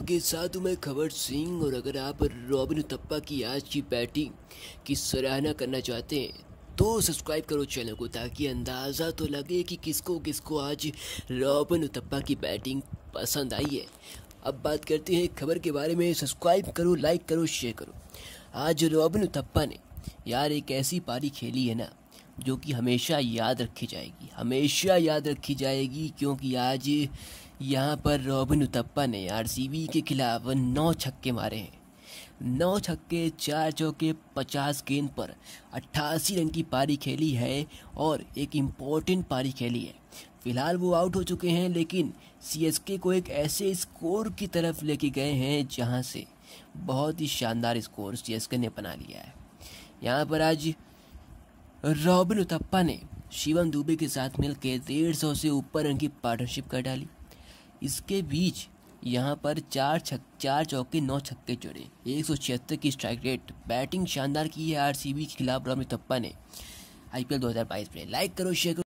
आपके साथ मैं खबर सिंह और अगर आप रॉबिन उतप्पा की आज की बैटिंग की सराहना करना चाहते हैं तो सब्सक्राइब करो चैनल को ताकि अंदाज़ा तो लगे कि किसको किसको आज रॉबिन उतप्पा की बैटिंग पसंद आई है अब बात करते हैं खबर के बारे में सब्सक्राइब करो लाइक करो शेयर करो आज रॉबिन उतप्पा ने यार एक ऐसी पारी खेली है ना जो कि हमेशा याद रखी जाएगी हमेशा याद रखी जाएगी क्योंकि आज यहाँ पर रॉबिन उतप्पा ने आर के खिलाफ नौ छक्के मारे हैं नौ छक्के चार चौके पचास गेंद पर अट्ठासी रन की पारी खेली है और एक इम्पॉर्टेंट पारी खेली है फिलहाल वो आउट हो चुके हैं लेकिन सीएसके को एक ऐसे स्कोर की तरफ लेके गए हैं जहाँ से बहुत ही शानदार स्कोर सीएसके ने बना लिया है यहाँ पर आज रॉबिन उतप्पा ने शिवम दुबे के साथ मिलकर डेढ़ सौ से ऊपर रन की पार्टनरशिप कर डाली इसके बीच यहाँ पर चार छक चार चौके नौ छक्के जोड़े एक सौ छिहत्तर की स्ट्राइक रेट बैटिंग शानदार की है आरसीबी के खिलाफ रोमित थप्पा ने आईपीएल 2022 में लाइक करो शेयर करो